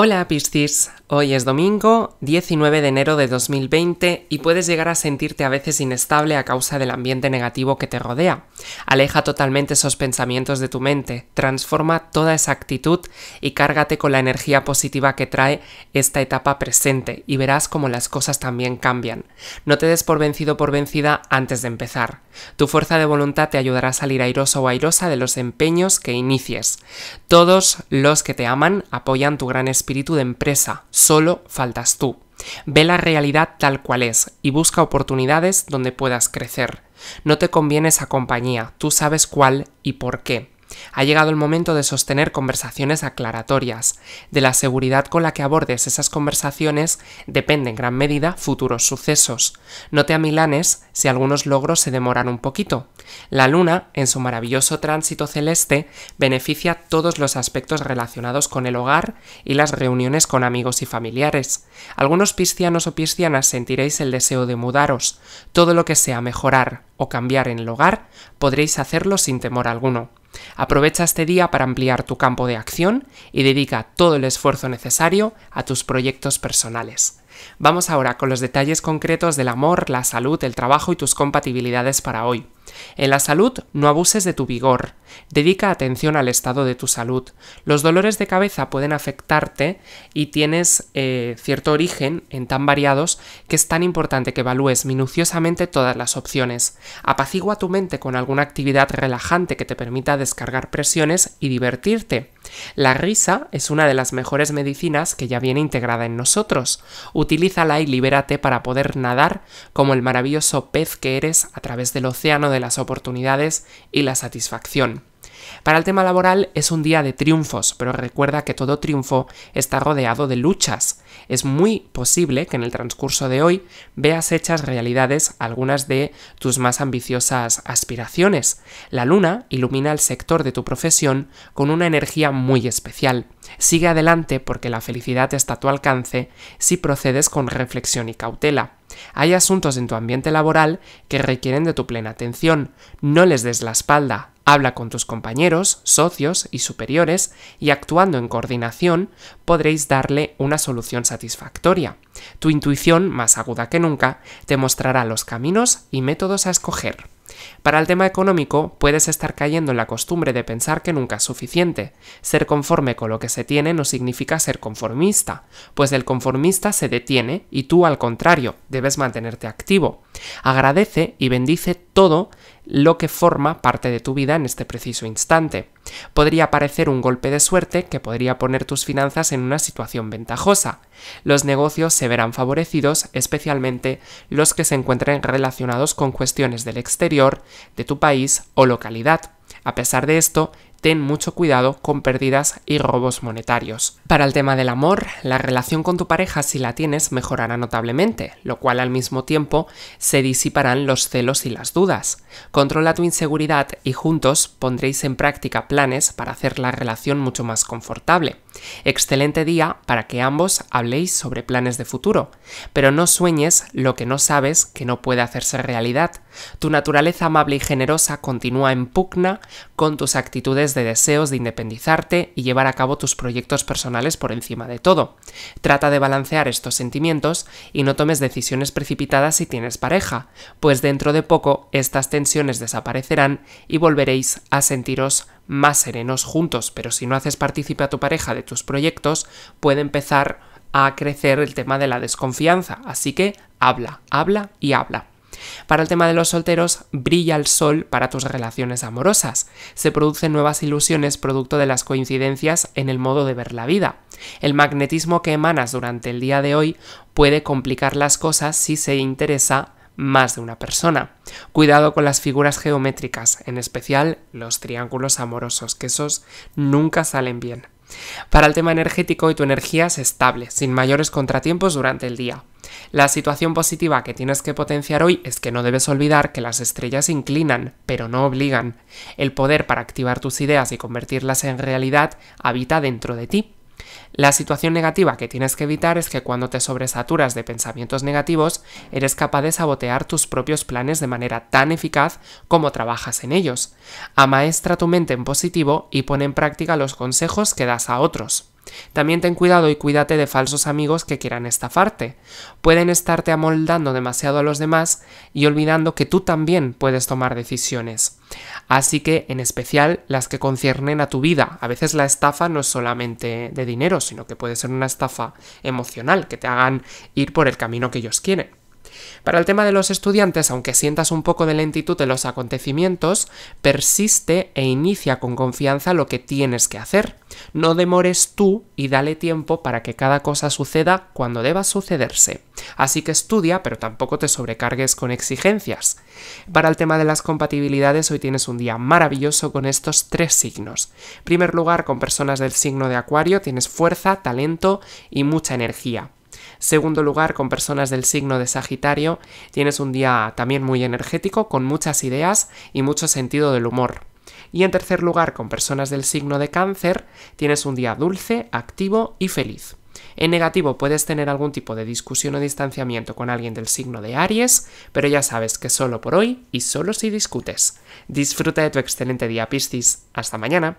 Hola Piscis, hoy es domingo 19 de enero de 2020 y puedes llegar a sentirte a veces inestable a causa del ambiente negativo que te rodea. Aleja totalmente esos pensamientos de tu mente, transforma toda esa actitud y cárgate con la energía positiva que trae esta etapa presente y verás cómo las cosas también cambian. No te des por vencido por vencida antes de empezar. Tu fuerza de voluntad te ayudará a salir airoso o airosa de los empeños que inicies. Todos los que te aman apoyan tu gran espíritu espíritu de empresa, solo faltas tú. Ve la realidad tal cual es y busca oportunidades donde puedas crecer. No te conviene esa compañía, tú sabes cuál y por qué. Ha llegado el momento de sostener conversaciones aclaratorias. De la seguridad con la que abordes esas conversaciones depende en gran medida futuros sucesos. Note a milanes si algunos logros se demoran un poquito. La Luna, en su maravilloso tránsito celeste, beneficia todos los aspectos relacionados con el hogar y las reuniones con amigos y familiares. Algunos piscianos o piscianas sentiréis el deseo de mudaros. Todo lo que sea mejorar o cambiar en el hogar, podréis hacerlo sin temor alguno. Aprovecha este día para ampliar tu campo de acción y dedica todo el esfuerzo necesario a tus proyectos personales. Vamos ahora con los detalles concretos del amor, la salud, el trabajo y tus compatibilidades para hoy. En la salud, no abuses de tu vigor. Dedica atención al estado de tu salud. Los dolores de cabeza pueden afectarte y tienes eh, cierto origen en tan variados que es tan importante que evalúes minuciosamente todas las opciones. Apacigua tu mente con alguna actividad relajante que te permita descargar presiones y divertirte. La risa es una de las mejores medicinas que ya viene integrada en nosotros. Utilízala y libérate para poder nadar como el maravilloso pez que eres a través del océano de las oportunidades y la satisfacción. Para el tema laboral es un día de triunfos, pero recuerda que todo triunfo está rodeado de luchas. Es muy posible que en el transcurso de hoy veas hechas realidades algunas de tus más ambiciosas aspiraciones. La luna ilumina el sector de tu profesión con una energía muy especial. Sigue adelante porque la felicidad está a tu alcance si procedes con reflexión y cautela. Hay asuntos en tu ambiente laboral que requieren de tu plena atención. No les des la espalda. Habla con tus compañeros, socios y superiores y actuando en coordinación podréis darle una solución satisfactoria. Tu intuición, más aguda que nunca, te mostrará los caminos y métodos a escoger. Para el tema económico, puedes estar cayendo en la costumbre de pensar que nunca es suficiente. Ser conforme con lo que se tiene no significa ser conformista, pues el conformista se detiene y tú al contrario, debes mantenerte activo. Agradece y bendice todo lo que forma parte de tu vida en este preciso instante. Podría parecer un golpe de suerte que podría poner tus finanzas en una situación ventajosa. Los negocios se verán favorecidos, especialmente los que se encuentren relacionados con cuestiones del exterior, de tu país o localidad. A pesar de esto, ten mucho cuidado con pérdidas y robos monetarios. Para el tema del amor, la relación con tu pareja si la tienes mejorará notablemente, lo cual al mismo tiempo se disiparán los celos y las dudas. Controla tu inseguridad y juntos pondréis en práctica planes para hacer la relación mucho más confortable. Excelente día para que ambos habléis sobre planes de futuro, pero no sueñes lo que no sabes que no puede hacerse realidad. Tu naturaleza amable y generosa continúa en pugna con tus actitudes de deseos de independizarte y llevar a cabo tus proyectos personales por encima de todo. Trata de balancear estos sentimientos y no tomes decisiones precipitadas si tienes pareja, pues dentro de poco estas tensiones desaparecerán y volveréis a sentiros más serenos juntos, pero si no haces partícipe a tu pareja de tus proyectos, puede empezar a crecer el tema de la desconfianza. Así que habla, habla y habla. Para el tema de los solteros, brilla el sol para tus relaciones amorosas. Se producen nuevas ilusiones producto de las coincidencias en el modo de ver la vida. El magnetismo que emanas durante el día de hoy puede complicar las cosas si se interesa más de una persona. Cuidado con las figuras geométricas, en especial los triángulos amorosos, que esos nunca salen bien. Para el tema energético, y tu energía es estable, sin mayores contratiempos durante el día. La situación positiva que tienes que potenciar hoy es que no debes olvidar que las estrellas inclinan, pero no obligan. El poder para activar tus ideas y convertirlas en realidad habita dentro de ti. La situación negativa que tienes que evitar es que cuando te sobresaturas de pensamientos negativos, eres capaz de sabotear tus propios planes de manera tan eficaz como trabajas en ellos. Amaestra tu mente en positivo y pone en práctica los consejos que das a otros. También ten cuidado y cuídate de falsos amigos que quieran estafarte. Pueden estarte amoldando demasiado a los demás y olvidando que tú también puedes tomar decisiones. Así que, en especial, las que conciernen a tu vida. A veces la estafa no es solamente de dinero, sino que puede ser una estafa emocional, que te hagan ir por el camino que ellos quieren. Para el tema de los estudiantes, aunque sientas un poco de lentitud en los acontecimientos, persiste e inicia con confianza lo que tienes que hacer. No demores tú y dale tiempo para que cada cosa suceda cuando deba sucederse. Así que estudia, pero tampoco te sobrecargues con exigencias. Para el tema de las compatibilidades, hoy tienes un día maravilloso con estos tres signos. En primer lugar, con personas del signo de Acuario tienes fuerza, talento y mucha energía. Segundo lugar, con personas del signo de Sagitario, tienes un día también muy energético, con muchas ideas y mucho sentido del humor. Y en tercer lugar, con personas del signo de cáncer, tienes un día dulce, activo y feliz. En negativo puedes tener algún tipo de discusión o distanciamiento con alguien del signo de Aries, pero ya sabes que solo por hoy y solo si discutes. Disfruta de tu excelente día, Piscis. Hasta mañana.